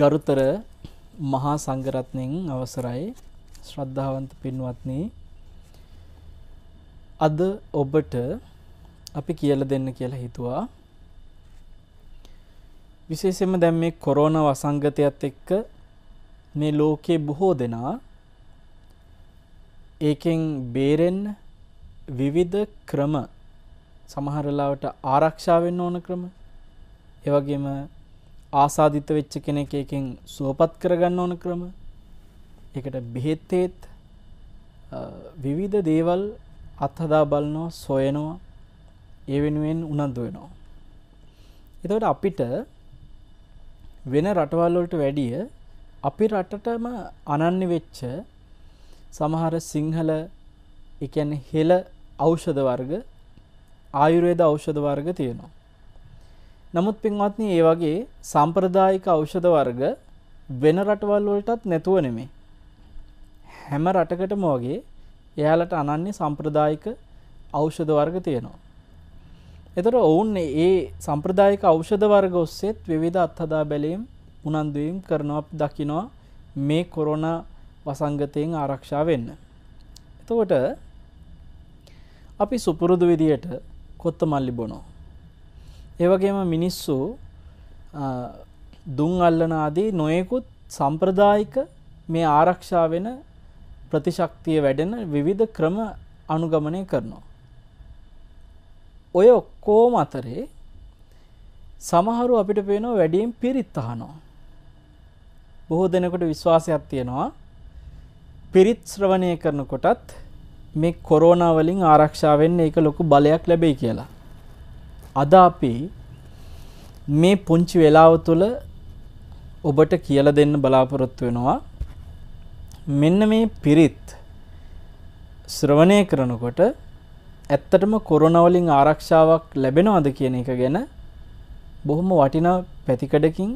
ගරුතර මහා සංඝරත්නයෙන් අවසරයි ශ්‍රද්ධාවන්ත පින්වත්නි අද ඔබට අපි කියලා දෙන්න කියලා හිතුවා විශේෂයෙන්ම දැන් මේ කොරෝනා වසංගතයත් එක්ක මේ ලෝකේ බොහෝ දෙනා ඒකෙන් බේරෙන්න විවිධ ක්‍රම සමහරලාවට ආරක්ෂාවෙන්න ඕන ක්‍රම එවගේම ආසාධිත වෙච්ච කෙනෙක් එකෙන් සුවපත් කරගන්න ඕන ක්‍රම එකට බෙහෙත්තේත් විවිධ දේවල් අත්හදා බලනෝ සොයනවා ඒ වෙනුවෙන් උනන්දු වෙනවා. එතවට අපිට වෙන රටවල්වලට වැඩිය අපි රටටම අනන්‍ය වෙච්ච සමහර සිංහල එකැන හෙළ ඖෂධ වර්ග ආයුර්වේද ඖෂධ වර්ග තියෙනවා. නමුත් පින්වත්නි ඒ වගේ සාම්ප්‍රදායික ඖෂධ වර්ග වෙන රටවල් වලටත් නැතුව නෙමෙයි. හැම රටකටම වගේ එයාලට අනන්‍ය සම්ප්‍රදායික ඖෂධ වර්ග තියෙනවා. එතකොට ඔවුන් ඒ සම්ප්‍රදායික ඖෂධ වර්ග ඔස්සේත් විවිධ අත්හදා බැලීම් උනන්දු වීම් කරනවා දකිනවා මේ කොරෝනා වසංගතයෙන් ආරක්ෂා වෙන්න. එතකොට අපි සුපුරුදු විදියට කොත්ත මල්ලි බොනෝ. ඒවගේම මිනිස්සු දුන් අල්ලනාදී නොයෙකුත් සම්ප්‍රදායික මේ ආරක්ෂා වෙන ප්‍රතිශක්තිය වැඩෙන විවිධ ක්‍රම අනුගමනය කරනවා. ඔය ඔක්කෝම අතරේ සමහරු අපිට පේනවා වැඩියෙන් පිරිත් අහනවා. බොහෝ දෙනකොට විශ්වාසයක් තියෙනවා පිරිත් ශ්‍රවණය කරනකොටත් මේ කොරෝනා වලින් ආරක්ෂා වෙන්න ඒක ලොකු බලයක් ලැබෙයි කියලා. අද අපි මේ පුංචි වේලාව තුළ ඔබට කියලා දෙන්න බලාපොරොත්තු වෙනවා. මෙන්න මේ පිරිත් ශ්‍රවණය කරනකොට ඇත්තටම කොරෝනා වලින් ආරක්ෂාවක් ලැබෙනවද කියන එක ගැන බොහොම වටිනා පැතිකඩකින්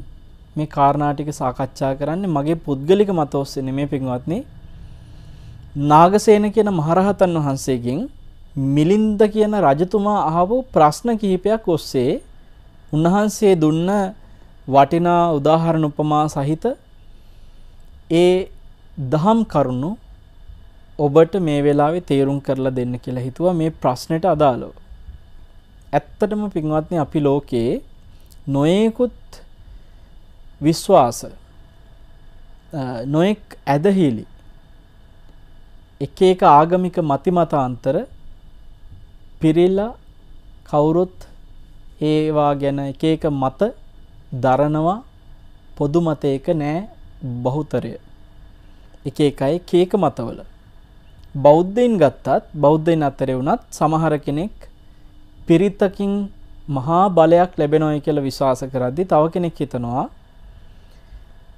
මේ කාරණා ටික සාකච්ඡා කරන්නේ මගේ පුද්ගලික මත ඔස්සේ නෙමෙයි පින්වත්නි නාගසේන කියන මහරහතන් වහන්සේගෙන් මිලින්ද කියන රජතුමා අහපු ප්‍රශ්න කිහිපයක් ඔස්සේ උන්වහන්සේ දුන්න වටිනා උදාහරණ උපමා සහිත ඒ දහම් කරුණු ඔබට මේ වෙලාවේ තේරුම් කරලා දෙන්න කියලා හිතුවා මේ ප්‍රශ්නෙට අදාළව. ඇත්තටම පින්වත්නි අපි ලෝකේ නොයෙකුත් විශ්වාස නොයෙක් ඇදහිලි එක එක ආගමික මතිමතාන්තර පිරිලා කවුරුත් ඒවා ගැන එක එක මත දරනවා පොදු මතයක නෑ බහුතරය. එක එකයි කේක මතවල. බෞද්ධයින් ගත්තත් බෞද්ධයින් අතරේ වුණත් සමහර කෙනෙක් පිරිතකින් මහා බලයක් ලැබෙනොයි කියලා විශ්වාස කරද්දි තව කෙනෙක් හිතනවා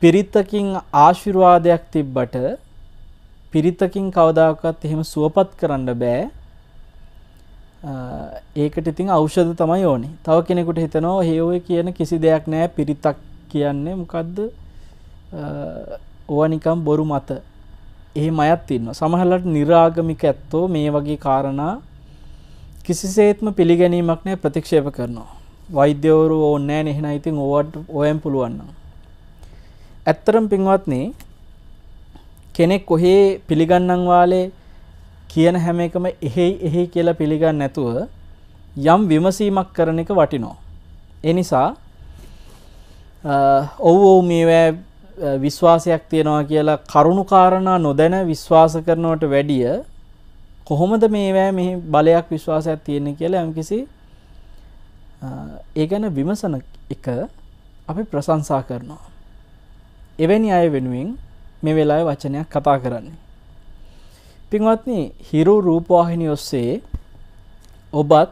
පිරිතකින් ආශිර්වාදයක් තිබ්බට පිරිතකින් කවදාකවත් එහෙම සුවපත් කරන්න බෑ. ඒකට ඉතින් ඖෂධ තමයි ඕනේ. තව කෙනෙකුට හිතනවා හේ ඔය කියන කිසි දෙයක් නෑ පිරිතක් කියන්නේ මොකද්ද? ඕවා නිකන් බොරු මත. එහෙම අයත් ඉන්නවා. සමහරවිට निराගමික ඇත්තෝ මේ වගේ காரணා කිසිසේත්ම පිළිගැනීමක් නෑ ප්‍රතික්ෂේප කරනවා. වෛද්‍යවරු ඕනේ නෑ නේ එහෙනම් ඉතින් ඕවට ඕවෙන් පුළුවන් නම්. ඇත්තරම් පින්වත්නි කෙනෙක් කොහේ පිළිගන්නම් වාලේ කියන හැම එකම එහෙයි එහෙයි කියලා පිළිගන්නේ නැතුව යම් විමසීමක් කරන එක වටිනවා. ඒ නිසා ඔව් ඔව් මේවැ විශ්වාසයක් තියෙනවා කියලා කරුණු කාරණා නොදැන විශ්වාස කරනවට වැඩිය කොහොමද මේවැ මේ බලයක් විශ්වාසයක් තියෙන්නේ කියලා යම්කිසි ඒ ගැන විමසන එක අපි ප්‍රශංසා කරනවා. එවැනි අය වෙනුවෙන් මේ වෙලාවේ වචනයක් කතා කරන්නේ. පින්වත්නි හිරු රූපවාහිනිය ඔස්සේ ඔබත්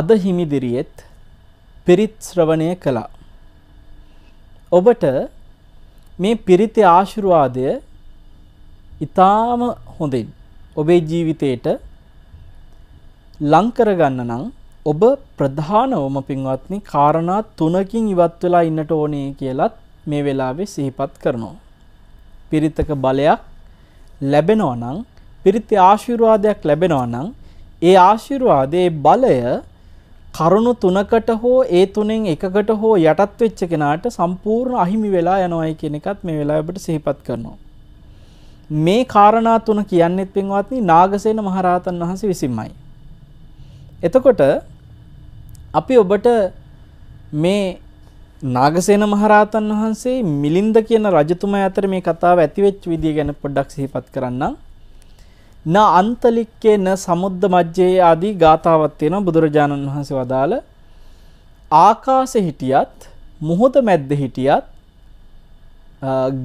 අද හිමිදිරියෙත් පිරිත් ශ්‍රවණය කළා. ඔබට මේ පිරිතේ ආශිර්වාදය ඊටාම හොඳින් ඔබේ ජීවිතේට ලං කරගන්න නම් ඔබ ප්‍රධානවම පින්වත්නි කාරණා තුනකින් ඉවත් වෙලා ඉන්නට ඕනේ කියලත් මේ වෙලාවේ සිහිපත් කරනවා. පිරිතක බලයක් ලැබෙනවා නම් පිරිතේ ආශිර්වාදයක් ලැබෙනවා නම් ඒ ආශිර්වාදයේ බලය කරුණු තුනකට හෝ ඒ තුනෙන් එකකට හෝ යටත් වෙච්ච කෙනාට සම්පූර්ණ අහිමි වෙලා යනවායි කියන එකත් මේ වෙලාවට සිහිපත් කරනවා. මේ කාරණා තුන කියන්නෙත් පින්වත්නි නාගසේන මහරහතන් වහන්සේ විසින්මයි. එතකොට අපි ඔබට මේ නාගසේන මහරහතන් වහන්සේ මිලින්ද කියන රජතුමා අතර මේ කතාව ඇතිවෙච්ච විදිය ගැන පොඩ්ඩක් සිහිපත් කරන්නම්. න අන්තලික්කේ න සමුද්ද මජ්ජේ ආදී ගාතාවක් තියෙනවා බුදුරජාණන් වහන්සේ වදාළ ආකාශෙ හිටියත් මොහොත මැද්ද හිටියත්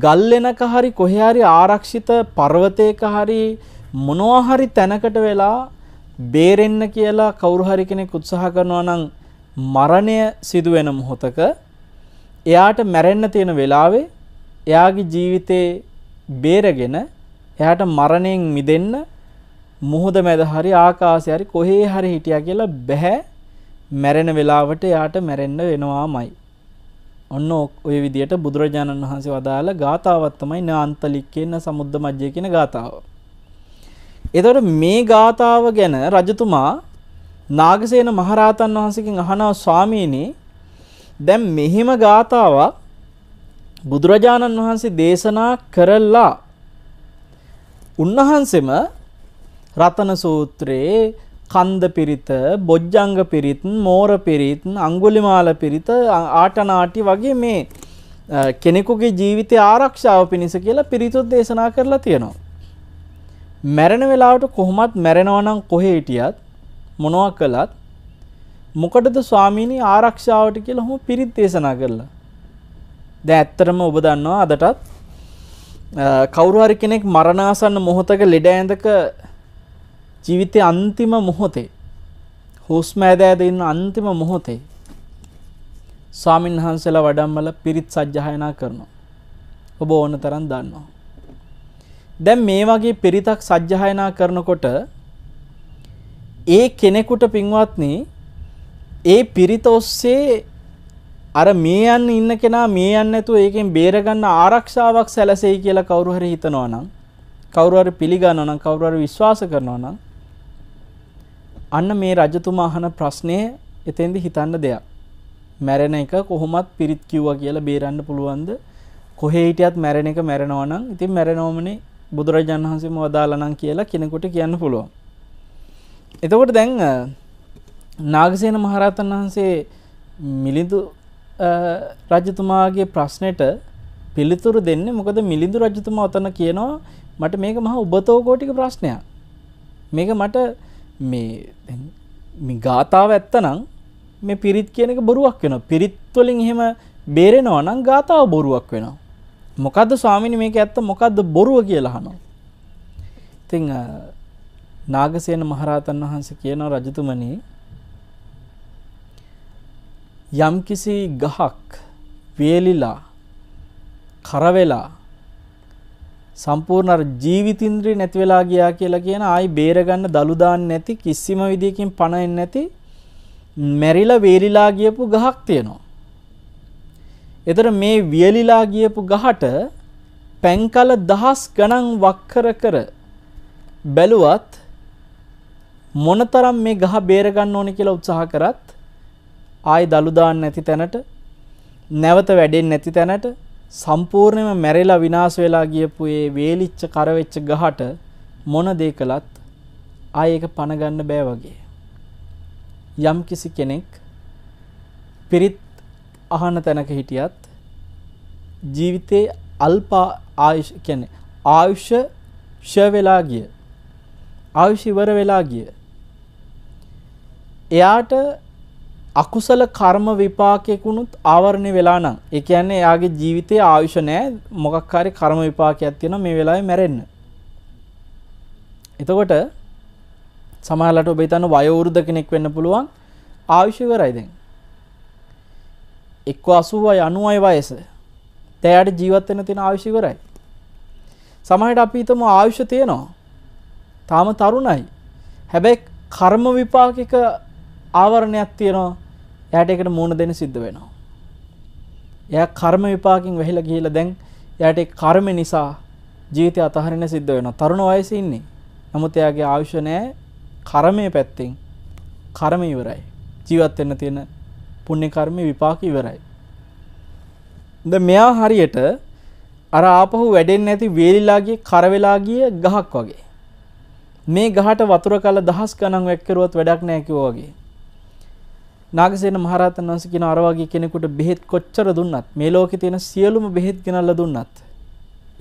ගල් වෙනක හරි කොහේ හරි ආරක්ෂිත පර්වතයක හරි මොනවා හරි තැනකට වෙලා බේරෙන්න කියලා කවුරු හරි කෙනෙක් උත්සාහ කරනවා නම් මරණය සිදුවෙන මොහොතක එයාට මැරෙන්න තියෙන වෙලාවේ එයාගේ ජීවිතේ බේරගෙන එයාට මරණයෙන් මිදෙන්න මුහුද මැද හරි ආකාශය හරි කොහේ හරි හිටියා කියලා බෑ මැරෙන වෙලාවට එයාට මැරෙන්න වෙනවාමයි. ඔන්න ඔය විදිහට බුදුරජාණන් වහන්සේ වදාළ ගාතාවක් තමයි නාන්තලික්කේන සමුද්ද මජ්ජේ කියන ගාතාව. එතකොට මේ ගාතාව ගැන රජතුමා නාගසේන මහරහතන් වහන්සේගෙන් අහනවා ස්වාමීනි දැන් මෙහෙම ගාතාවක් බුදුරජාණන් වහන්සේ දේශනා කරලා උන්වහන්සේම රතන සූත්‍රයේ කන්ද පිරිත, බොජ්ජංග පිරිත්, මෝර පිරිත්, අඟුලිමාල පිරිත, ආටනාටි වගේ මේ කෙනෙකුගේ ජීවිතය ආරක්ෂාව පිණිස කියලා පිරිතුත් දේශනා කරලා තියෙනවා. මැරෙන වෙලාවට කොහොමත් මැරෙනවා නම් කොහේ හිටියත් මොනවා කළත් මොකටද ස්වාමීනී ආරක්ෂාවට කියලා හොම පිරිත් දේශනා කළා. දැන් ඇත්තටම ඔබ දන්නවා අදටත් කවුරු හරි කෙනෙක් මරණාසන්න මොහොතක ලෙඩ ඇඳක ජීවිතයේ අන්තිම මොහොතේ හුස්ම ඇදෑද ඉන්න අන්තිම මොහොතේ ස්වාමීන් වහන්සේලා වඩම්මල පිරිත් සජ්ජායනා කරනවා. ඔබ ඕන තරම් දන්නවා. දැන් මේ වගේ පිරිතක් සජ්ජායනා කරනකොට ඒ කෙනෙකුට පින්වත්නි ඒ පිරිත ඔස්සේ අර මේ යන්න ඉන්න කෙනා මේ යන්න නැතුව ඒකෙන් බේරගන්න ආරක්ෂාවක් සැලසෙයි කියලා කවුරු හරි හිතනවා නම් කවුරු හරි පිළිගන්නවා නම් කවුරු හරි විශ්වාස කරනවා නම් අන්න මේ රජතුමා අහන ප්‍රශ්නේ එතෙන්දි හිතන්න දෙයක්. මැරෙන එක කොහොමත් පිරිත් කිව්වා කියලා බේරන්න පුළුවන්ද? කොහේ හිටියත් මැරෙන එක මැරෙනවා නම් ඉතින් මැරෙනවමනේ බුදුරජාණන් වහන්සේම වදාලා නම් කියලා කෙනෙකුට කියන්න පුළුවන්. එතකොට දැන් නාගසේන මහරහතන් වහන්සේ මිලිඳු රජතුමාගේ ප්‍රශ්නයට පිළිතුරු දෙන්නේ මොකද මිලිඳු රජතුමා ඔතන කියනවා මට මේක මහා උබතෝගෝටික ප්‍රශ්නයක්. මේක මට මේ මේ ගාතාව ඇත්තනම් මේ පිරිත් කියන එක බොරුවක් වෙනවා. පිරිත් වලින් එහෙම බේරෙනවා නම් ගාතාව බොරුවක් වෙනවා. මොකද්ද ස්වාමීනි මේක ඇත්ත මොකද්ද බොරුව කියලා අහනවා. ඉතින් නාගසේන මහරහතන් වහන්සේ කියනවා රජතුමනි යම්කිසි ගහක් වේලිලා කරවෙලා සම්පූර්ණ ජීවිතින්ද්‍රය නැති වෙලා ගියා කියලා කියන ආයි බේරගන්න දලු දාන්න නැති කිසිම විදියකින් පණ එන්නේ නැති මැරිලා වේලිලා ගියපු ගහක් තියෙනවා. එතන මේ වියලිලා ගියපු ගහට පැංකල දහස් ගණන් වක්කර කර බැලුවත් මොනතරම් මේ ගහ බේරගන්න ඕනේ කියලා උත්සාහ කරත් ආයි දලු දාන්න නැති තැනට නැවත වැඩෙන්නේ නැති තැනට සම්පූර්ණයෙන්ම මැරිලා විනාශ වෙලා ගියපු ඒ වේලිච්ච කරවෙච්ච ගහට මොන දේ කළත් ආයි ඒක පණ ගන්න බෑ වගේ. යම්කිසි කෙනෙක් පිරිත් අහන තැනක හිටියත් ජීවිතේ අල්ප ආයුෂ කියන්නේ ආයුෂ ෂ වෙලා ගිය ආයුෂ ඉවර වෙලා ගිය එයාට අකුසල කර්ම විපාකයකුණුත් ආවරණය වෙලා නම් ඒ කියන්නේ එයාගේ ජීවිතයේ ආයුෂ නැහැ මොකක් හරි කර්ම විපාකයක් තියෙනවා මේ වෙලාවේ මැරෙන්න. එතකොට සමහරලාට ඔබ හිතන්න වයෝවෘද්ධ කෙනෙක් වෙන්න පුළුවන් ආයුෂ ඉවරයි දැන්. එක්ක 80යි 90යි වයස. තෑයට ජීවත් වෙන්න තියෙන ආයුෂ ඉවරයි. සමහරට අපි හිතමු ආයුෂ තියෙනවා. තාම තරුණයි. හැබැයි කර්ම විපාකයක ආවරණයක් තියෙනවා යට එකට මූුණ දෙන සිද්ධ වෙනවා. එය කර්ම විපාකින් වෙහිල ගිහිල දැන් යට කර්ම නිසා ජීවිතය අතහරෙන සිද්ධ වෙන තරුණ වයස ඉන්නේ නමුත් එයාගේ ආවිශ්නය කරමය පැත්තෙන් කරම ඉවරයි ජීවත්වෙන්න තියෙන පුුණ්‍ය කර්ම විපාක ඉවරයි. ද මෙයා හරියට අර ආපහු වැඩෙන් ඇති වේලිලාගේ කරවෙලාගිය ගහක් වගේ. මේ ගහට වතුර කල දහස් ගණන් වැක්කරුවත් වැඩක් නෑකිවෝගේ නාගසේන මහරහතන් වහන්සේ කියන අර වගේ කෙනෙකුට බෙහෙත් කොච්චර දුන්නත් මේ ලෝකේ තියෙන සියලුම බෙහෙත් ගෙනල්ලා දුන්නත්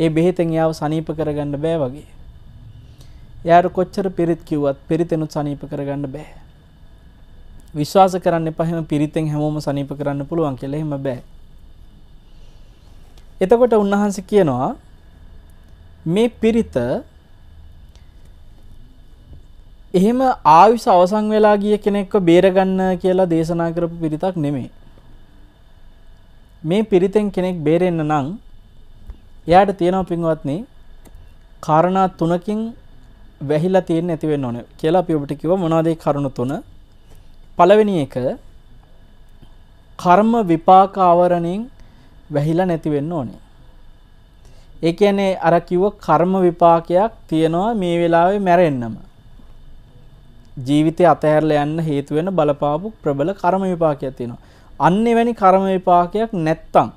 ඒ බෙහෙතෙන් එයාව සනීප කරගන්න බෑ වගේ. එයාට කොච්චර පිරිත් කිව්වත් පිරිතෙනුත් සනීප කරගන්න බෑ. විශ්වාස කරන්න එපා හැම පිරිතෙන් හැමෝම සනීප කරන්න පුළුවන් කියලා එහෙම බෑ. එතකොට උන්වහන්සේ කියනවා මේ පිරිත එහෙම ආයුෂ අවසන් වෙලා ගිය කෙනෙක්ව බේරගන්න කියලා දේශනා කරපු පිරිතක් නෙමෙයි. මේ පිරිතෙන් කෙනෙක් බේරෙන්න නම් එයාට තියෙනවා පින්වත්නි කාරණා තුනකින් වැහිලා තියෙන්න ඇති වෙන්න ඕනේ කියලා අපි ඔබට කිව්වා මොනවද ඒ කරුණු තුන? පළවෙනි එක කර්ම විපාක ආවරණයෙන් වැහිලා නැති වෙන්න ඕනේ. ඒ කියන්නේ අර කිව්ව කර්ම විපාකයක් තියෙනවා මේ වෙලාවේ මැරෙන්නම. ජීවිතය අතහැරලා යන්න හේතු වෙන බලපාපු ප්‍රබල කර්ම විපාකයක් තියෙනවා. අන්න එවැනි කර්ම විපාකයක් නැත්තම්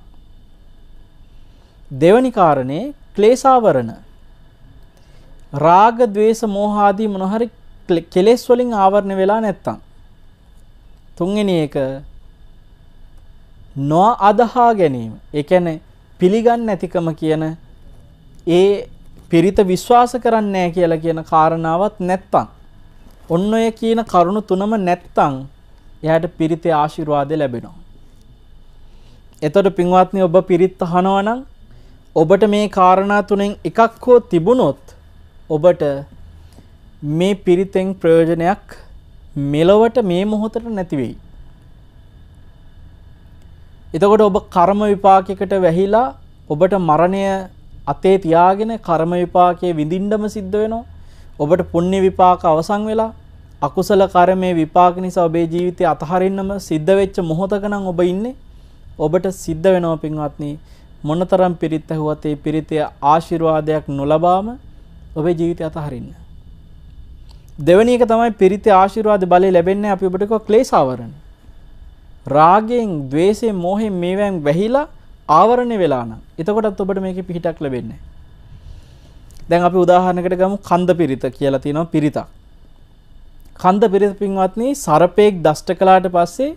දෙවනි කාරණේ ක්ලේශාවරණ රාග, ద్వේස, මෝහ ආදී මොන හරි කෙලෙස් වලින් ආවරණය වෙලා නැත්තම් තුන්වෙනි එක නො අදහා ගැනීම. ඒ කියන්නේ පිළිගන්නේ නැතිකම කියන ඒ පිරිත විශ්වාස කරන්නේ නැහැ කියලා කියන කාරණාවක් නැත්තම් ඔන්න ඔය කියන කරුණු තුනම නැත්තම් එයාට පිරිතේ ආශිර්වාදය ලැබෙනවා. එතකොට පින්වත්නි ඔබ පිරිත් අහනවා නම් ඔබට මේ කාරණා තුනෙන් එකක් හෝ තිබුණොත් ඔබට මේ පිරිතෙන් ප්‍රයෝජනයක් මෙලොවට මේ මොහොතට නැති වෙයි. එතකොට ඔබ කර්ම විපාකයකට වැහිලා ඔබට මරණය අතේ තියාගෙන කර්ම විපාකයේ විඳින්නම සිද්ධ වෙනවා. ඔබට පුණ්‍ය විපාක අවසන් වෙලා අකුසල කර්මයේ විපාක නිසා ඔබේ ජීවිතය අතහරින්නම සිද්ධ වෙච්ච මොහොතක නම් ඔබ ඉන්නේ ඔබට සිද්ධ වෙනවා පින්වත්නි මොනතරම් පිරිත් ඇහුවත් ඒ පිරිතේ ආශිර්වාදයක් නොලබාම ඔබේ ජීවිතය අතහරින්න දෙවැනි එක තමයි පිරිතේ ආශිර්වාද බලය ලැබෙන්නේ අපි ඔබට කිව්වා ක්ලේශාවරණ. රාගයෙන්, ద్వේෂයෙන්, මෝහයෙන් මේවෙන් වැහිලා ආවරණය වෙලා නම් එතකොටත් ඔබට මේකේ පිහිටක් ලැබෙන්නේ නැහැ. දැන් අපි උදාහරණයකට ගමු කන්ද පිරිත කියලා තියෙනවා පිරිතක්. කන්ද පිරිත පින්වත්නි සරපේක් දෂ්ට කළාට පස්සේ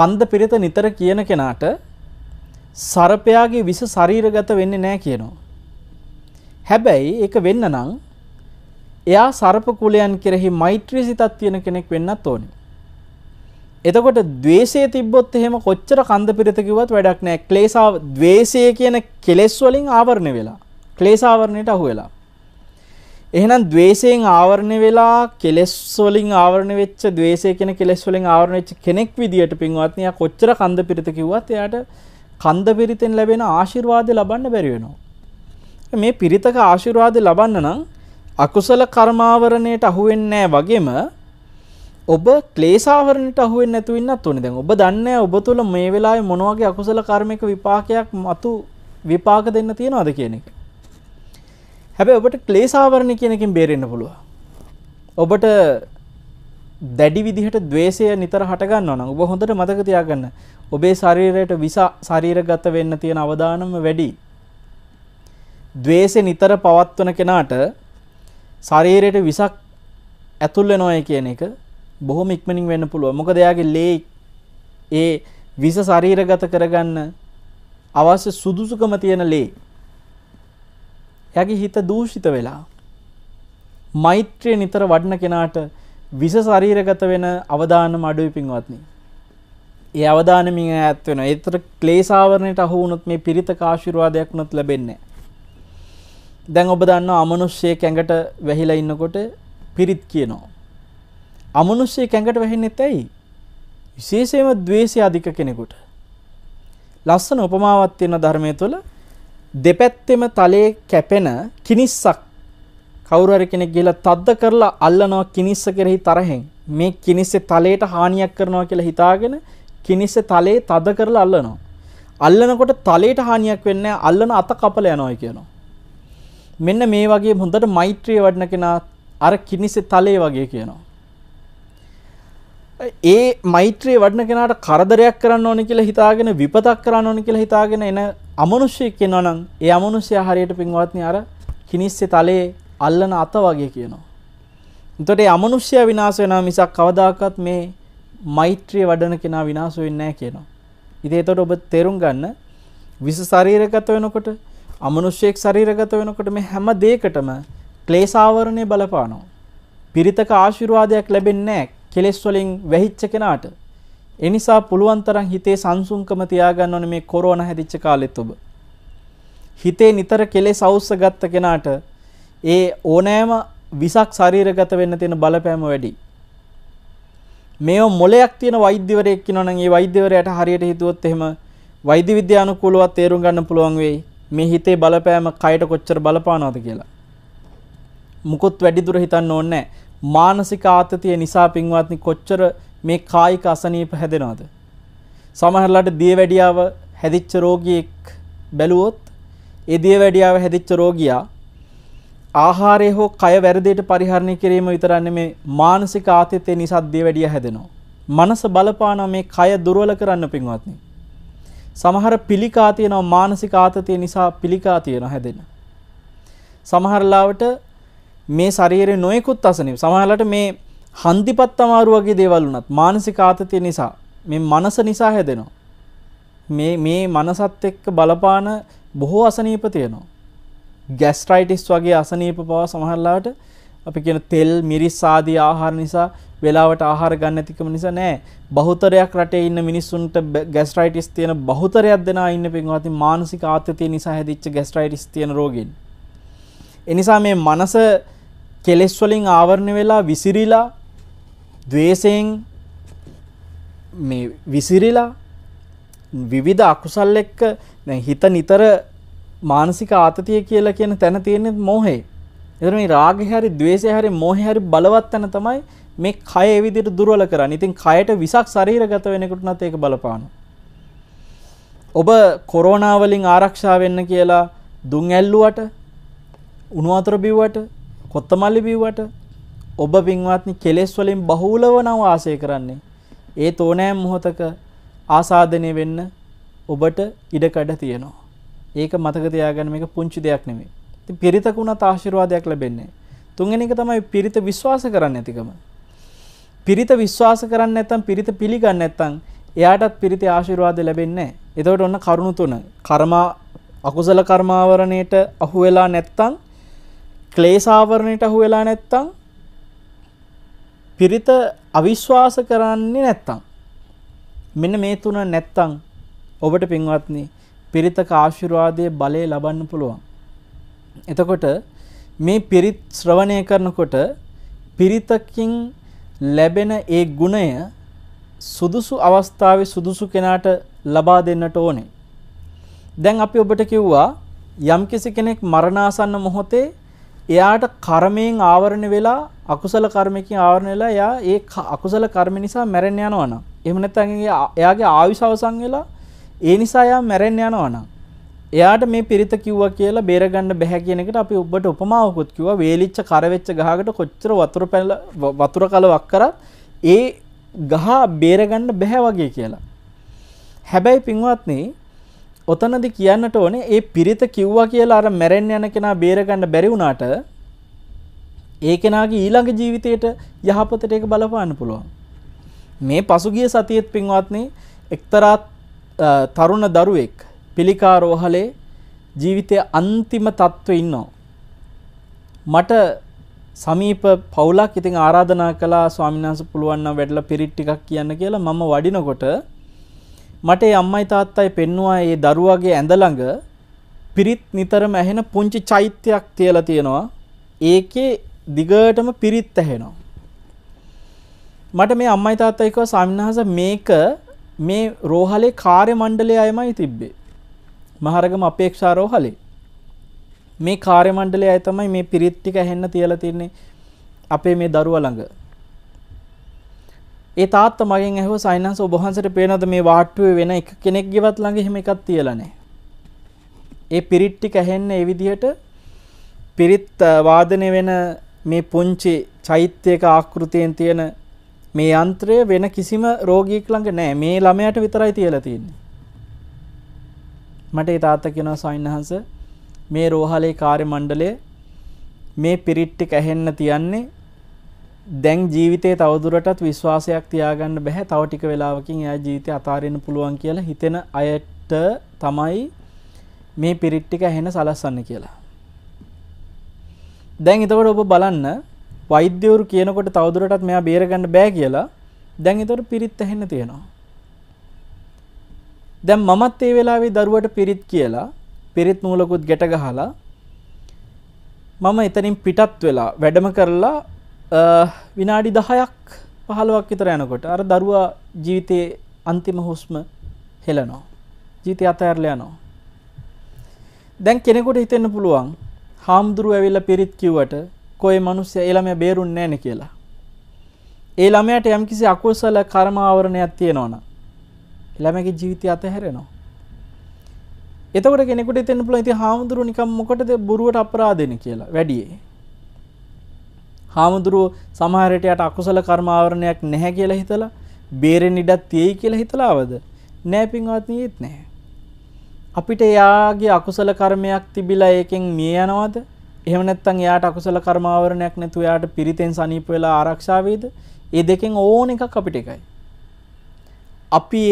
කන්ද පිරිත නිතර කියන කෙනාට සරපයාගේ විස ශරීරගත වෙන්නේ නැහැ කියනවා. හැබැයි ඒක වෙන්න නම් එයා සරප කුලයන් කෙරෙහි මෛත්‍රී සිතක් තියෙන කෙනෙක් වෙන්නත් ඕනේ. එතකොට द्वේෂය තිබ්බොත් එහෙම කොච්චර කන්ද පිරිත කිව්වත් වැඩක් නැහැ. ක්ලේශා द्वේෂය කියන කෙලෙස් වලින් ආවරණය වෙලා. ක්ලේශාවරණයට අහු වෙලා. එහෙනම් द्वේෂයෙන් ආවරණය වෙලා කෙලෙස් වලින් ආවරණය වෙච්ච द्वේෂය කියන කෙලෙස් වලින් ආවරණය වෙච්ච කෙනෙක් විදියට පින්වත්නි යා කොච්චර කන්ද පිරිත කිව්වත් එයාට කන්ද පිරිතෙන් ලැබෙන ආශිර්වාද ලබන්න බැරි වෙනවා. මේ පිරිතක ආශිර්වාද ලබන්න නම් අකුසල කර්මාවරණයට අහු වෙන්නේ වගේම ඔබ ක්ලේශාවරණයට අහු වෙන්නේ නැතුව ඉන්නත් ඕනේ දැන්. ඔබ දන්නේ ඔබ තුල මේ වෙලාවේ මොන වගේ අකුසල කර්මයක විපාකයක් මතු විපාක දෙන්න තියනවද කියන එක. හැබැ ඔබට ක්ලේසාවරණ කියනකින් බේරෙන්න්න පුළුව ඔබට දැඩි විදිහට දවේශය නිතර හටගන්න ඕන ඔබ හොඳට මතක තියාගන්න ඔබේ ශරීරයට විසා ශරීරගත වෙන්න තියෙන අවධානම වැඩි දවේශය නිතර පවත්වන කෙනාට ශරීරයට විසක් ඇතුල්ල නොය කියන එක බොහොම ඉක්මනින් වෙන්න පුළුව මොක දෙයාගේ ලේ ඒ විස ශරීරගත කරගන්න අවශ්‍ය සුදුසුකම තියෙන ලේ එයාගේ හිත දූෂිත වෙලා. මෛත්‍රිය නිතර වඩන කෙනාට විස ශරීරගත වෙන අවදානම අඩුයි පින්වත්නි. ඒ අවදානමින් ඈත් වෙනවා. ඒතර ක්ලේශාවරණයට අහු වුණොත් මේ පිරිත කාශිර්වාදයක් නොත් ලැබෙන්නේ දැන් ඔබ දන්නවා අමනුෂ්‍යයෙක් ඇඟට වැහිලා ඉන්නකොට පිරිත් කියනවා. අමනුෂ්‍යයෙක් ඇඟට වැහෙන්නෙත් ඇයි? විශේෂයෙන්ම द्वේෂය අධික කෙනෙකුට. ලස්සන උපමාවක් තියෙන ධර්මයේ තුල දෙපැත්තෙම තලයේ කැපෙන කිනිස්සක් කවුරු හරි කෙනෙක් ගිහලා තද්ද කරලා අල්ලනවා කිනිස්ස කෙරෙහි තරහෙන් මේ කිනිස්සේ තලයට හානියක් කරනවා කියලා හිතාගෙන කිනිස්සේ තලේ තද කරලා අල්ලනවා අල්ලනකොට තලයට හානියක් වෙන්නේ අල්ලන අත කපල යනවා කියනවා මෙන්න මේ වගේ හොඳට මෛත්‍රිය වඩන කෙනා අර කිනිස්සේ තලේ වගේ කියනවා ඒ මෛත්‍රයේ වඩන කෙනාට කරදරයක් කරන්න ඕන කියලා හිතාගෙන විපතක් කරන්න ඕන කියලා හිතාගෙන එන අමනුෂ්‍යයෙක් කෙනා නම් ඒ අමනුෂ්‍යයා හරියට පින්වත්නි අර කිනිස්සේ තලයේ අල්ලන අත වගේ කියනවා. එතකොට ඒ අමනුෂ්‍යයා විනාශ වෙනා මිසක් කවදාකවත් මේ මෛත්‍රිය වඩන කෙනා විනාශ වෙන්නේ නැහැ කියනවා. ඉතින් එතකොට ඔබ තේරුම් ගන්න විස ශරීරගත වෙනකොට අමනුෂ්‍යයෙක් ශරීරගත වෙනකොට මේ හැම දෙයකටම ක්ලේශාවරණය බලපානවා. පිරිතක ආශිර්වාදයක් ලැබෙන්නේ නැහැ. කෙලෙස් වලින් වැහිච්ච කෙනාට ඒ නිසා පුළුවන් තරම් හිතේ සංසුන්කම තියාගන්න ඕනේ මේ කොරෝනා හැදිච්ච කාලෙත් ඔබ. හිතේ නිතර කෙලෙස් අවශ්‍ය ගත්ත කෙනාට ඒ ඕනෑම විසක් ශරීරගත වෙන්න තියෙන බලපෑම වැඩි. මේව මොලයක් තියෙන වෛද්‍යවරයෙක් ඉන්නවනම් ඒ වෛද්‍යවරයාට හරියට හිතුවොත් එහෙම වෛද්‍ය විද්‍යානුකූලව තේරුම් ගන්න පුළුවන් වෙයි මේ හිතේ බලපෑම කයට කොච්චර බලපානවද කියලා. මුකුත් වැඩි දුර හිතන්න ඕනේ නැහැ. මානසික ආතතිය නිසා පින්වත්නි කොච්චර මේ කායික අසනීප හැදෙනවද? සමහරලාට දියවැඩියාව හැදිච්ච රෝගියෙක් බැලුවොත් ඒ දියවැඩියාව හැදිච්ච රෝගියා ආහාරය හෝ කය වැරදියට පරිහරණය කිරීම විතරන්නේ මේ මානසික ආතතිය නිසා දියවැඩිය හැදෙනවා. මනස බලපාන මේ කය දුර්වල කරන්න පින්වත්නි. සමහර පිළිකා තියෙනවා මානසික ආතතිය නිසා පිළිකා තියෙනවා හැදෙන. සමහර ලාවට මේ ශරීරය නොයෙකුත් අසනීම. සමහරවිට මේ හන්දිපත් අමාරු වගේ දේවල් වුණත් මානසික ආතතිය නිසා මේ මනස නිසා හැදෙනවා. මේ මේ මනසත් එක්ක බලපාන බොහෝ අසනීප තියෙනවා. ගැස්ට්‍රයිටිස් වගේ අසනීප පවා සමහරලාට අපි කියන තෙල් මිරිස් ආදී ආහාර නිසා වෙලාවට ආහාර ගන්න නැතිකම නිසා නෑ බහුතරයක් රටේ ඉන්න මිනිස්සුන්ට ගැස්ට්‍රයිටිස් තියෙන බහුතරයක් දෙනා ඉන්න පින්වත්නි මානසික ආතතිය නිසා හැදිච්ච ගැස්ට්‍රයිටිස් තියෙන රෝගීන්. ඒ නිසා මේ මනස කෙලෙස් වලින් ආවරණ වෙලා විසිරිලා ද්වේෂයෙන් මේ විසිරිලා විවිධ අකුසල් එක්ක හිත නිතර මානසික ආතතිය කියලා කියන තැන තියෙන්නේ මෝහේ. එතන මේ රාගය හරි ద్వේෂය හරි මෝහය හරි බලවත් තැන තමයි මේ කය ඒ විදිහට දුර්වල කරන්නේ. ඉතින් කයට විසක් ශරීරගත වෙනකොට නත් ඒක බලපානවා. ඔබ කොරෝනා වලින් ආරක්ෂා වෙන්න කියලා දුම් ඇල්ලුවට උණු වතුර බිව්වට කොත්තමල්ලි බිව්වට ඔබ පින්වත්නි කෙලෙස් වලින් බහුලව නම් ආශය කරන්නේ. ඒ තෝනෑම් මොහතක ආසාදනය වෙන්න ඔබට ඉඩකඩ තියෙනවා. ඒක මතක තියාගන්න මේක පුංචි දෙයක් නෙමෙයි. ඉතින් පිරිතකුණත් ආශිර්වාදයක් ලැබෙන්නේ. තුන්වෙනි එක තමයි පිරිත විශ්වාස කරන්න නැතිකම. පිරිත විශ්වාස කරන්න නැත්නම් පිරිත පිළිගන්න නැත්නම් එයාටත් පිරිත ආශිර්වාද ලැබෙන්නේ නැහැ. එතකොට ඔන්න කරුණු තුන. කර්මා අකුසල කර්මාවරණයට අහු වෙලා නැත්නම් ක්ලේශාවරණයට අහු වෙලා නැත්තම් පිරිත අවිශ්වාස කරන්නේ නැත්තම් මෙන්න මේ තුන නැත්තම් ඔබට පින්වත්නි පිරිතක ආශිර්වාදයේ බලය ලබන්න පුළුවන්. එතකොට මේ පිරිත් ශ්‍රවණය කරනකොට පිරිතකින් ලැබෙන ඒ ගුණය සුදුසු අවස්ථාවේ සුදුසු කෙනාට ලබා දෙන්නට ඕනේ. දැන් අපි ඔබට කිව්වා යම්කිසි කෙනෙක් මරණාසන්න මොහොතේ එයාට කර්මයෙන් ආවරණ වෙලා අකුසල කර්මයකින් ආවරණ වෙලා එයා ඒ අකුසල කර්ම නිසා මැරෙන්න යනවා නම් එහෙම නැත්නම් එයාගේ ආයුෂ අවසන් වෙලා ඒ නිසා එයා මැරෙන්න යනවා නම් එයාට මේ පිරිත කිව්වා කියලා බේරගන්න බැහැ කියන එකට අපි ඔබට උපමාවකුත් කිව්වා වේලිච්ච කරවෙච්ච ගහකට කොච්චර වතුර පැල වතුර කලවක් කරත් ඒ ගහ බේරගන්න බැහැ වගේ කියලා. හැබැයි පින්වත්නි ඔතනදි කියන්නට ඕනේ ඒ පිරිත කිව්වා කියලා අර මැරෙන්න යන කෙනා බේරගන්න බැරි වුණාට ඒ කෙනාගේ ඊළඟ ජීවිතයට යහපතට ඒක බලපාන්න පුළුවන්. මේ පසුගිය සතියෙත් පින්වත්නි එක්තරා තරුණ දරුවෙක් පිළිකාරෝහලේ ජීවිතයේ අන්තිම තත්ත්වේ ඉන්නවා. මට සමීප පවුලක් ඉතින් ආරාධනා කළා ස්වාමීන් වහන්සේ පුළුවන් නම් වැඩලා පිරිත් ටිකක් කියන්න කියලා මම වඩිනකොට මට ඒ අම්මයි තාත්තයි පෙන්නවා ඒ දරුවාගේ ඇඳ ළඟ පිරිත් නිතරම ඇහෙන පුංචි චෛත්‍යයක් තියලා තියෙනවා. ඒකේ දිගටම පිරිත් ඇහෙනවා. මට මේ අම්මයි තාත්තයි කිව්වා ස්වාමින්වහන්සේ මේක මේ රෝහලේ කාර්ය මණ්ඩලය අයමයි තිබ්බේ. මහරගම අපේක්ෂා රෝහලේ. මේ කාර්ය මණ්ඩලය අය තමයි මේ පිරිත් ටික ඇහෙන්න තියලා තින්නේ අපේ මේ දරුවා ළඟ. ඒ තාත්තා මගෙන් ඇහුව සයින්හස ඔබ වහන්සේට පේනද මේ වාට්ටුවේ වෙන එක කෙනෙක් ගෙවත් ළඟ එහෙම එකක් තියලා නැහැ. ඒ පිරිත් ටික ඇහෙන්නේ ඒ විදිහට පිරිත් වාදනය වෙන මේ පුංචි චෛත්‍යයක ආකෘතියෙන් තියෙන මේ යන්ත්‍රය වෙන කිසිම රෝගියෙක් ළඟ නැහැ. මේ ළමයාට විතරයි තියලා තියෙන්නේ. මට ඒ තාත්තා කියනවා සයින්හස මේ රෝහලේ කාර්ය මණ්ඩලය මේ පිරිට්ටි ඇහෙන්න තියන්නේ දැන් ජීවිතේ තවදුරටත් විශ්වාසයක් තියාගන්න බැහැ තව ටික වෙලාවකින් එයා ජීවිතය අතාරින්න පුළුවන් කියලා හිතෙන අයට තමයි මේ පිරිට් ටික ඇහෙන සලස්සන්නේ කියලා. දැන් එතකොට ඔබ බලන්න වෛද්‍යවරු කියනකොට තවදුරටත් මෙයා බේරගන්න බෑ කියලා දැන් එතකොට පිරිත් ඇහෙන්න තියෙනවා. දැන් මමත් ඒ වෙලාවේ දරුවට පිරිත් කියලා පිරිත් නූලකුත් ගැට ගහලා මම එතනින් පිටත් වෙලා වැඩම කරලා විනාඩි දහයක් පහළුවක් විතර යනකොට අර දරුවා ජීවිතයේ අන්තිම හුස්ම හෙලනෝ. ජීවිතය අතඇරල යනෝ. දැන් කෙනෙකොට හිතෙන්න පුළුවන් හාමුදුරුව ඇවිල්ල පිරිත් කිව්වට කොයි මනුස්්‍ය එළම බේරුන් නෑන කියලා. ඒ ළමයට යම්කිසි අකුසල කර්මාවරණයක් තියෙනවන. ළමගේ ජීවිතය අතහැරෙනවා. එතකට කෙනෙකුට තෙන්න පුළ ඇති හාමුදුරු නිකම් මොකටද බොරුවට අපරාධන කියලා වැඩියේ. හාමුදුරුව සමහරටයට අකුසල කර්මාවරණයක් නැහැ කියලා හිතලා බේරෙන් ඉඩක් තියෙයි කියලා හිතලාවද නෑ පින්වත්නි ඒත් නැහැ අපිට එයාගේ අකුසල කර්මයක් තිබිලා ඒකෙන් මිය යනවද? එහෙම නැත්නම් එයාට අකුසල කර්මාවරණයක් නැතුව එයාට පිරිතෙන් සනීප වෙලා ආරක්ෂා වේද? ඒ දෙකෙන් ඕන එකක් අපිට එකයි. අපි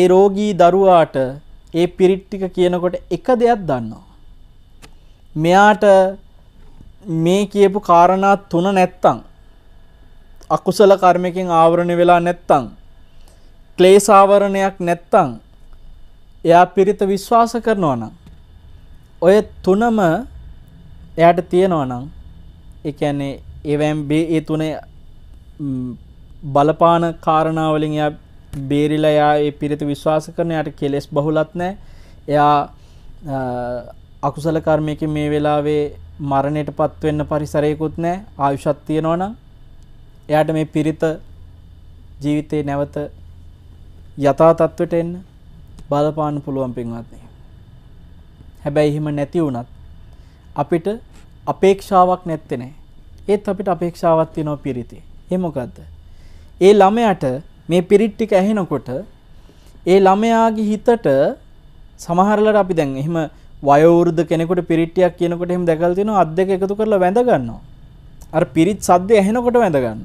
ඒ රෝගී දරුවාට ඒ පිරිත් ටික කියනකොට එක දෙයක් දන්නවා. මෙයාට මේ කියපු කාරණා තුන නැත්තම් අකුසල කර්මයකින් ආවරණය වෙලා නැත්තම් ක්ලේශ ආවරණයක් නැත්තම් එයා පිරිත විශ්වාස කරනවා නම් ඔය තුනම එයාට තියෙනවා නම් ඒ කියන්නේ ඒවැම් ඒ තුනේ බලපාන කාරණාවලින් එයා බේරිලා එයා ඒ පිරිත විශ්වාස කරන එයාට කෙලෙස් බහුලත් නැහැ. එයා අකුසල කර්මයක මේ වෙලාවේ මරණයට පත්වෙන්න පරිසරයකුත් නෑ ආයුෂත් තියෙනවනම් එයාට මේ පිරිත ජීවිතේ නැවත යථා තත්ත්වයට එන්න බලපාන්න පුළුවන් පින්වත්නි. හැබැයි එහෙම නැති වුණත් අපිට අපේක්ෂාවක් නැත්තේ නෑ. ඒත් අපිට අපේක්ෂාවක් තියෙනවා පිරිතේ. ඒ මොකද්ද? ඒ ළමයාට මේ පිරිත් ටික ඇහෙනකොට ඒ ළමයාගේ හිතට සමහරලට අපි දැන් එහෙම වයවෘද්ධ කෙනෙකුට පිරිට්ටියක් කියනකොට හිම දැකල් තින අත් දෙක එකතු කරලා වැඳගන්නවා. අර පිරිත් සද්දය ඇහෙනකොට වැඳගන්න.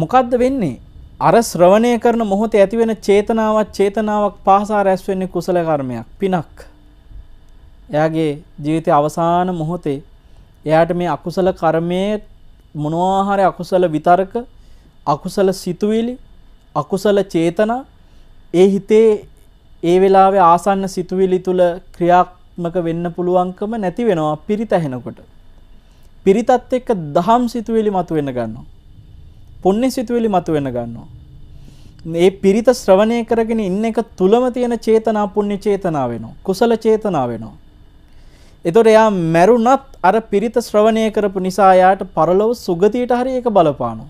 මොකක්ද වෙන්නේ අර ශ්‍රවණය කරන මොහොත ඇතිවෙන චේතනාවත් චේතනාවක් පාසා රැස්වෙන්නේ කුසල කර්මයක් පිනක්. එයාගේ ජීවිතය අවසාන මොහොතේ එයාට මේ අකුසල කර්මයේ මොනවාහරි අකුසල විතර්ක අකුසල සිතුවිලි අකුසල චේතනා ඒ හිතේ ඒ වෙලාවේ ආසන්න සිතුවිලි තුල ක්‍රියාත්මක වෙන්න පුළුවන්කම නැති වෙනවා පිරිත ඇහෙනකොට. පිරිතත් එක්ක දහම් සිතුවිලි මතුවෙන්න ගන්නවා. පුණ්‍ය සිතුවිලි මතුවෙන්න ගන්නවා. මේ පිරිත ශ්‍රවණය කරගෙන ඉන්න එක තුලම තියෙන චේතනා පුණ්‍ය චේතනා වෙනවා. කුසල චේතනා වෙනවා. එතකොට එයා මැරුණත් අර පිරිත ශ්‍රවණය කරපු නිසා එයාට පරලොව සුගතියට හරි ඒක බලපානවා.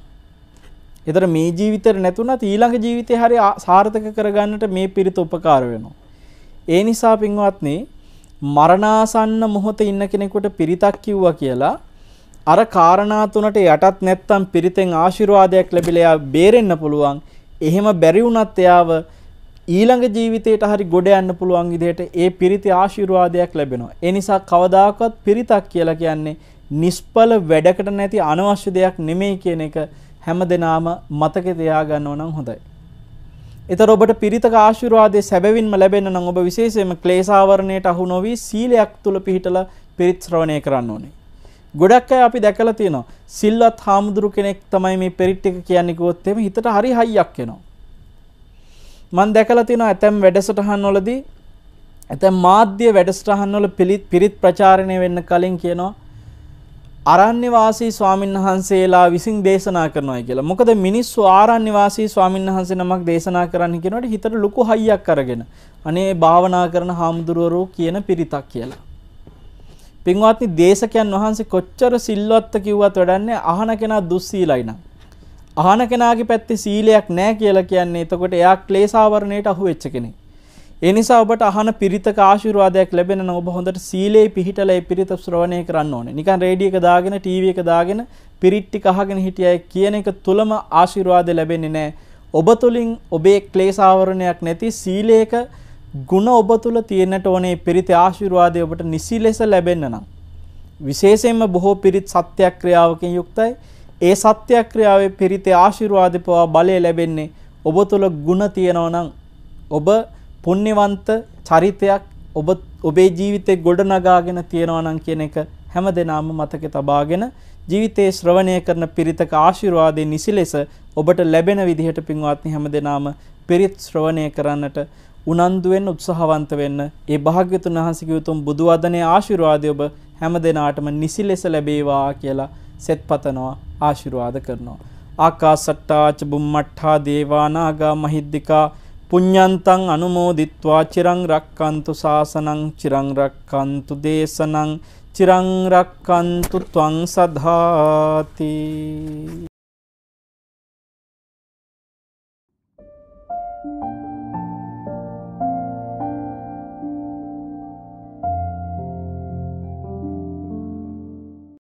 එතර මේ ජීවිතේ නැතුණත් ඊළඟ ජීවිතේ හරි සාර්ථක කරගන්නට මේ පිරිත උපකාර වෙනවා. ඒ නිසා පින්වත්නි මරණාසන්න මොහොතේ ඉන්න කෙනෙකුට පිරිතක් කිව්වා කියලා අර කාරණා තුනට යටත් නැත්තම් පිරිතෙන් ආශිර්වාදයක් ලැබිලා එයා බේරෙන්න පුළුවන්. එහෙම බැරි වුණත් එයාව ඊළඟ ජීවිතයට හරි ගොඩ යන්න පුළුවන් විදිහට ඒ පිරිති ආශිර්වාදයක් ලැබෙනවා. ඒ නිසා කවදාකවත් පිරිතක් කියලා කියන්නේ නිෂ්පල වැඩකට නැති අනවශ්‍ය දෙයක් නෙමෙයි කියන එක හැම දෙනාම මතක තියාගන්න ඕනම් හොඳයි. එතකොට ඔබට පිරිතක ආශිර්වාදයේ සැබවින්ම ලැබෙන්න නම් ඔබ විශේෂයෙන්ම ක්ලේශාවරණයට අහු නොවි සීලයක් තුල පිහිටලා පිරිත් ශ්‍රවණය කරන්න ඕනේ. ගොඩක් අය අපි දැකලා තියෙනවා සිල්වත් හාමුදුරු කෙනෙක් තමයි මේ පිරිත් ටික කියන්නේ කිව්වොත් එහෙම හිතට හරි හයියක් එනවා. මම දැකලා තියෙනවා ඇතැම් වැඩසටහන් වලදී ඇතැම් මාධ්‍ය වැඩසටහන් වල පිරිත් ප්‍රචාරණය වෙන්න කලින් කියනවා අරණ්‍යවාසී ස්වාමින්වහන්සේලා විසින් දේශනා කරනවා කියලා. මොකද මිනිස්සු ආරණ්‍යවාසී ස්වාමින්වහන්සේ නමක් දේශනා කරන්න කියනකොට හිතට ලොකු හයියක් අරගෙන අනේ භාවනා කරන හාමුදුරුවරු කියන පිරිතක් කියලා. පින්වත්නි දේශකයන් වහන්සේ කොච්චර සිල්වත්ත කිව්වත් වැඩන්නේ අහන කෙනා දුස්සීලයි නම්. අහන කෙනාගේ පැත්තේ සීලයක් නැහැ කියලා කියන්නේ එතකොට එයා ක්ලේශාවරණයට අහු වෙච්ච කෙනෙක්. ඒ නිසා ඔබට අහන පිරිතක ආශිර්වාදයක් ලැබෙන නම් ඔබ හොඳට සීලේ පිහිටලා ඒ පිරිත ශ්‍රවණය කරන්න ඕනේ. නිකන් රේඩියෝ එක දාගෙන ටීවී එක දාගෙන පිරිත් ටික අහගෙන හිටියයි කියන එක තුලම ආශිර්වාද ලැබෙන්නේ නැහැ. ඔබ තුලින් ඔබේ ක්ලේශ ආවරණයක් නැති සීලේක ಗುಣ ඔබ තුල තියෙන්නට ඕනේ පිරිත ආශිර්වාදය ඔබට නිසි ලෙස ලැබෙන්න නම්. විශේෂයෙන්ම බොහෝ පිරිත් සත්‍යක්‍රියාවකින් යුක්තයි. ඒ සත්‍යක්‍රියාවේ පිරිතේ ආශිර්වාද පවා බලය ලැබෙන්නේ ඔබ තුල ಗುಣ තියෙනවා නම් ඔබ පුණ්‍යවන්ත චරිතයක් ඔබ ඔබේ ජීවිතේ ගොඩනගාගෙන තියනවා නම් කියන එක හැමදෙනාම මතක තබාගෙන ජීවිතයේ ශ්‍රවණය කරන පිරිතක ආශිර්වාදයේ නිසි ලෙස ඔබට ලැබෙන විදිහට පින්වත්නි හැමදෙනාම පිරිත් ශ්‍රවණය කරන්නට උනන්දු වෙන්න උත්සාහවන්ත වෙන්න ඒ භාග්‍යතුන් වහන්සේගේ උතුම් බුදු වදනේ ආශිර්වාදය ඔබ හැමදෙනාටම නිසි ලෙස ලැබේවා කියලා සෙත්පතනවා ආශිර්වාද කරනවා ආකාසට්ටා ච බුම්මට්ටා දේවානාගා මහිද්దికා පුඤ්ඤන්තං අනුමෝදිත්වා චිරං රක්칸තු සාසනං චිරං රක්칸තු දේශනං චිරං රක්칸තු ත්වං සදාති